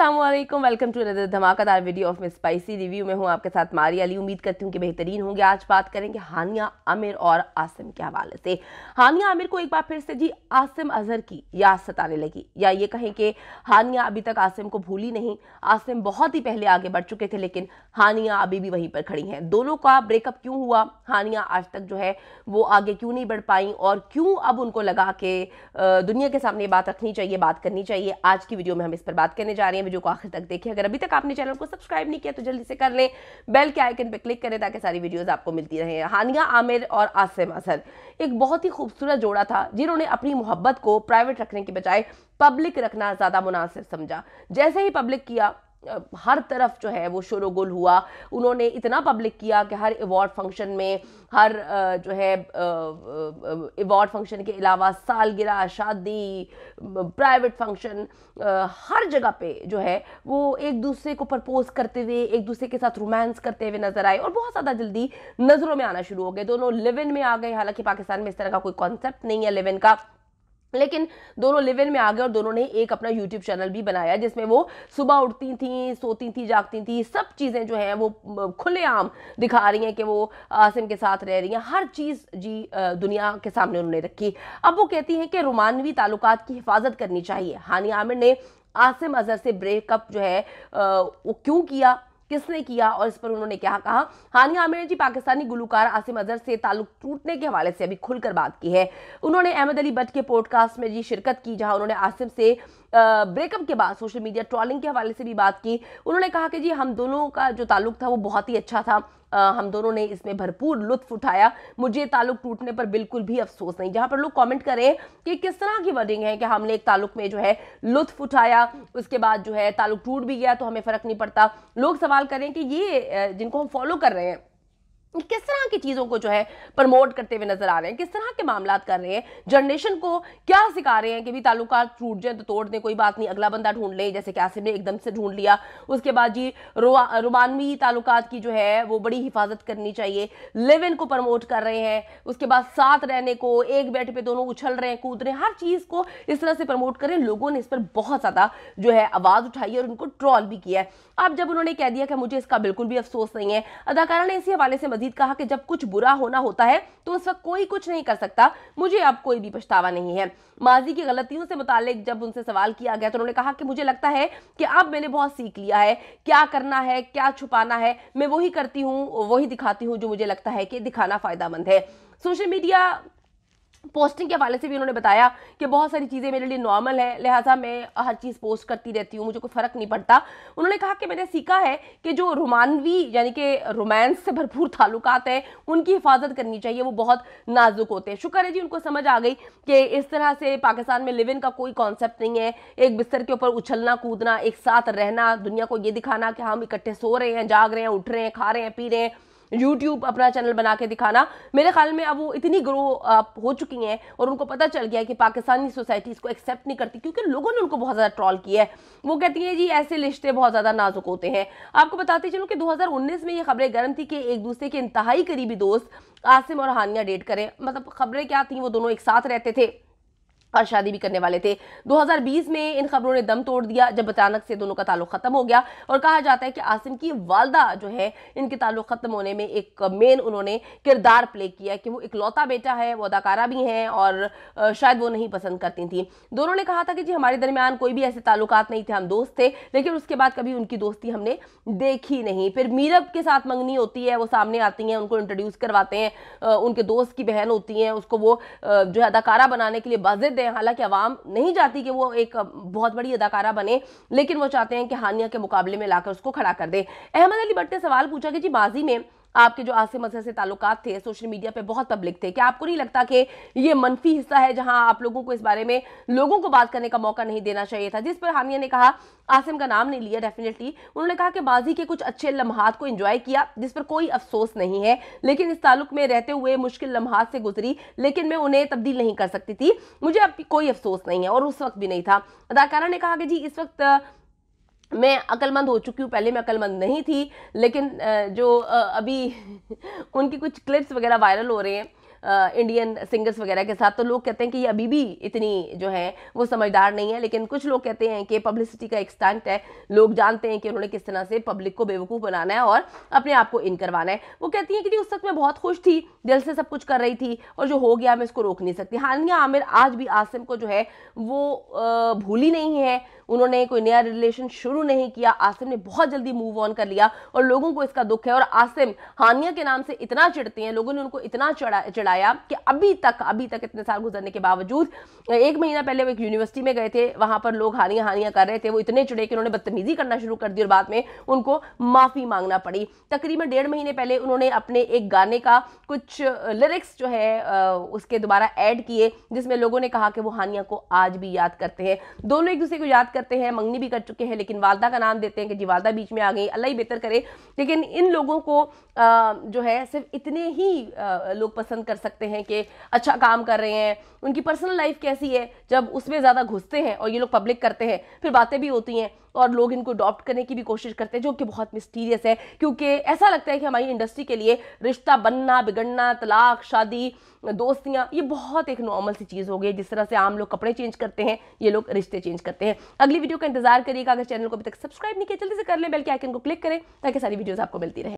Aslam welcome to another धमाकेदार video of my spicy review में हूँ आपके साथ मारी अली उम्मीद करती हूँ कि बेहतरीन होंगे आज बात करेंगे हानिया आमिर और आसिम के हवाले से हानिया आमिर को एक बार फिर से जी आसिम अजहर की याद सताने लगी या ये कहें कि हानिया अभी तक आसिम को भूली नहीं आसिम बहुत ही पहले आगे बढ़ चुके थे लेकिन हानिया अभी भी वहीं पर खड़ी हैं दोनों का ब्रेकअप क्यों हुआ हानिया आज तक जो है वो आगे क्यों नहीं बढ़ पाई और क्यों अब उनको लगा कि दुनिया के सामने बात रखनी चाहिए बात करनी चाहिए आज की वीडियो में हम इस पर बात करने जा रहे हैं वीडियो को आखिर तक देखें अगर अभी तक आपने चैनल को सब्सक्राइब नहीं किया तो जल्दी से कर लें बेल के आइकन पर क्लिक करें ताकि सारी वीडियोज़ आपको मिलती रहे हानिया आमिर और आसिम असर एक बहुत ही खूबसूरत जोड़ा था जिन्होंने अपनी मोहब्बत को प्राइवेट रखने के बजाय पब्लिक रखना ज़्यादा मुनासिब समझा जैसे ही पब्लिक किया हर तरफ जो है वो शोरगुल हुआ उन्होंने इतना पब्लिक किया कि हर अवार्ड फंक्शन में हर जो है अवार्ड फंक्शन के अलावा सालगिरह शादी प्राइवेट फंक्शन हर जगह पे जो है वो एक दूसरे को प्रपोज करते हुए एक दूसरे के साथ रोमांस करते हुए नज़र आए और बहुत ज़्यादा जल्दी नज़रों में आना शुरू हो गए दोनों लिव इन में आ गए हालांकि पाकिस्तान में इस तरह का कोई कॉन्सेप्ट नहीं है लिव इन का लेकिन दोनों लिव इन में आ गए और दोनों ने एक अपना यूट्यूब चैनल भी बनाया जिसमें वो सुबह उठती थी सोती थी जागती थी सब चीज़ें जो हैं वो खुलेआम दिखा रही हैं कि वो आसिम के साथ रह रही हैं हर चीज़ जी दुनिया के सामने उन्होंने रखी अब वो कहती हैं कि रोमानवी ताल्लुक की हिफाजत करनी चाहिए हानि आमिर ने आसिम अजहर से ब्रेकअप जो है वो क्यों किया किसने किया और इस पर उन्होंने क्या कहा हानिया आमिर ने जी पाकिस्तानी गुलकार आसिम अजहर से ताल्लुक टूटने के हवाले से अभी खुलकर बात की है उन्होंने अहमद अली भट्ट के पॉडकास्ट में जी शिरकत की जहां उन्होंने आसिम से ब्रेकअप के बाद सोशल मीडिया ट्रॉलिंग के हवाले से भी बात की उन्होंने कहा कि जी हम दोनों का जो ताल्लुक था वो बहुत ही अच्छा था हम दोनों ने इसमें भरपूर लुत्फ उठाया मुझे ताल्लुक टूटने पर बिल्कुल भी अफसोस नहीं जहाँ पर लोग कमेंट करें कि किस तरह की वर्डिंग है कि हमने एक ताल्लुक में जो है लुत्फ उठाया उसके बाद जो है ताल्लुक टूट भी गया तो हमें फ़र्क नहीं पड़ता लोग सवाल करें कि ये जिनको हम फॉलो कर रहे हैं तो किस तरह की चीज़ों को जो है प्रमोट करते हुए नजर आ रहे हैं किस तरह के मामला कर रहे हैं जनरेशन को क्या सिखा रहे हैं कि भी तालुका टूट जाए तो तोड़ दें कोई बात नहीं अगला बंदा ढूंढ ले जैसे कि आसिम ने एकदम से ढूंढ लिया उसके बाद जी रोमानवी तालुकात की जो है वो बड़ी हिफाजत करनी चाहिए लिव इन को प्रमोट कर रहे हैं उसके बाद साथ रहने को एक बेड पर दोनों उछल रहे हैं कूद रहे हैं हर चीज़ को इस तरह से प्रमोट करें लोगों ने इस पर बहुत ज़्यादा जो है आवाज़ उठाई है और उनको ट्रॉल भी किया है अब जब उन्होंने कह दिया कि मुझे इसका बिल्कुल भी अफसोस नहीं है अदाकारा ने इसी हवाले से मजीद कहा कि जब कुछ बुरा होना होता है तो उस वक्त कोई कुछ नहीं कर सकता मुझे अब कोई भी पछतावा नहीं है माजी की गलतियों से मुतालिक जब उनसे सवाल किया गया तो उन्होंने कहा कि मुझे लगता है कि अब मैंने बहुत सीख लिया है क्या करना है क्या छुपाना है मैं वही करती हूँ वही दिखाती हूँ जो मुझे लगता है कि दिखाना फ़ायदा मंद है सोशल मीडिया पोस्टिंग के हवाले से भी उन्होंने बताया कि बहुत सारी चीज़ें मेरे लिए नॉर्मल है लिहाजा मैं हर चीज़ पोस्ट करती रहती हूँ मुझे कोई फ़र्क नहीं पड़ता उन्होंने कहा कि मैंने सीखा है कि जो रोमानवी यानी कि रोमांस से भरपूर ताल्लुक हैं उनकी हिफाजत करनी चाहिए वो बहुत नाजुक होते हैं शुक्र है जी उनको समझ आ गई कि इस तरह से पाकिस्तान में लिव इन का कोई कॉन्सेप्ट नहीं है एक बिस्तर के ऊपर उछलना कूदना एक साथ रहना दुनिया को ये दिखाना कि हम इकट्ठे सो रहे हैं जाग रहे हैं उठ रहे हैं खा रहे हैं पी रहे हैं यूट्यूब अपना चैनल बना के दिखाना मेरे ख्याल में अब वो इतनी ग्रो हो चुकी हैं और उनको पता चल गया है कि पाकिस्तानी सोसाइटी इसको एक्सेप्ट नहीं करती क्योंकि लोगों ने उनको बहुत ज़्यादा ट्रॉल किया है वो कहती हैं जी ऐसे रिश्ते बहुत ज़्यादा नाजुक होते हैं आपको बताते चलूँ कि दो में ये खबरें गर्म थी कि एक दूसरे के इंतहाई करीबी दोस्त आसिम और हानिया डेट करें मतलब खबरें क्या थी वो दोनों एक साथ रहते थे और शादी भी करने वाले थे 2020 में इन खबरों ने दम तोड़ दिया जब अचानक से दोनों का ताल्लुक ख़त्म हो गया और कहा जाता है कि आसिम की वालदा जो है इनके ताल्लुक ख़त्म होने में एक मेन उन्होंने किरदार प्ले किया कि वो इकलौता बेटा है वो अदाकारा भी हैं और शायद वो नहीं पसंद करती थी दोनों ने कहा था कि जी हमारे दरमियान कोई भी ऐसे ताल्लुक नहीं थे हम दोस्त थे लेकिन उसके बाद कभी उनकी दोस्ती हमने देखी नहीं फिर मीरब के साथ मंगनी होती है वो सामने आती हैं उनको इंट्रोड्यूस करवाते हैं उनके दोस्त की बहन होती हैं उसको वो जो है अदाकारा बनाने के लिए बाजिद है हैं हालांकि आवाम नहीं चाहती कि वो एक बहुत बड़ी अदाकारा बने लेकिन वो चाहते हैं कि हानिया के मुकाबले में लाकर उसको खड़ा कर दे अहमद अली भट्ट ने सवाल पूछा कि जी माजी में आपके जो आसिम अजहर से ताल्लुकात थे सोशल मीडिया पे बहुत पब्लिक थे क्या आपको नहीं लगता कि ये मनफी हिस्सा है जहां आप लोगों को इस बारे में लोगों को बात करने का मौका नहीं देना चाहिए था जिस पर हामिया ने कहा आसिम का नाम नहीं लिया डेफिनेटली उन्होंने कहा कि बाजी के कुछ अच्छे लम्हात को इंजॉय किया जिस पर कोई अफसोस नहीं है लेकिन इस ताल्लुक में रहते हुए मुश्किल लम्हात से गुजरी लेकिन मैं उन्हें तब्दील नहीं कर सकती थी मुझे अब कोई अफसोस नहीं है और उस वक्त भी नहीं था अदाकारा ने कहा कि जी इस वक्त मैं अक्लमंद हो चुकी हूँ पहले मैं अक्लमंद नहीं थी लेकिन जो अभी उनकी कुछ क्लिप्स वगैरह वायरल हो रहे हैं इंडियन सिंगर्स वगैरह के साथ तो लोग कहते हैं कि ये अभी भी इतनी जो है वो समझदार नहीं है लेकिन कुछ लोग कहते हैं कि पब्लिसिटी का एक्सटेंट है लोग जानते हैं कि उन्होंने किस तरह से पब्लिक को बेवकूफ़ बनाना है और अपने आप को इन करवाना है वो कहती हैं कि उस वक्त मैं बहुत खुश थी दिल से सब कुछ कर रही थी और जो हो गया मैं इसको रोक नहीं सकती हानिया आमिर आज भी आसिम को जो है वो भूली नहीं है उन्होंने कोई नया रिलेशन शुरू नहीं किया आसिम ने बहुत जल्दी मूव ऑन कर लिया और लोगों को इसका दुख है और आसिम हानिया के नाम से इतना चिढ़ते हैं लोगों ने उनको इतना चढ़ा लड़ाया कि अभी तक अभी तक इतने साल गुजरने के बावजूद एक महीना पहले वो एक यूनिवर्सिटी में गए थे वहां पर लोग हानियां हानियां कर रहे थे वो इतने चुड़े कि उन्होंने बदतमीजी करना शुरू कर दी और बाद में उनको माफ़ी मांगना पड़ी तकरीबन डेढ़ महीने पहले उन्होंने अपने एक गाने का कुछ लिरिक्स जो है उसके दोबारा ऐड किए जिसमें लोगों ने कहा कि वो हानिया को आज भी याद करते हैं दोनों एक दूसरे को याद करते हैं मंगनी भी कर चुके हैं लेकिन वालदा का नाम देते हैं कि जी वालदा बीच में आ गई अल्लाह ही बेहतर करे लेकिन इन लोगों को जो है सिर्फ इतने ही लोग पसंद करते कर सकते हैं कि अच्छा काम कर रहे हैं उनकी पर्सनल लाइफ कैसी है जब उसमें ज़्यादा घुसते हैं और ये लोग पब्लिक करते हैं फिर बातें भी होती हैं और लोग इनको अडॉप्ट करने की भी कोशिश करते हैं जो कि बहुत मिस्टीरियस है क्योंकि ऐसा लगता है कि हमारी इंडस्ट्री के लिए रिश्ता बनना बिगड़ना तलाक शादी दोस्तियाँ ये बहुत एक नॉर्मल सी चीज़ हो गई जिस तरह से आम लोग कपड़े चेंज करते हैं ये लोग रिश्ते चेंज करते हैं अगली वीडियो का इंतजार करिएगा अगर चैनल को अभी तक सब्सक्राइब नहीं किया जल्दी से कर लें बेल के आइकन को क्लिक करें ताकि सारी वीडियोज़ आपको मिलती रहे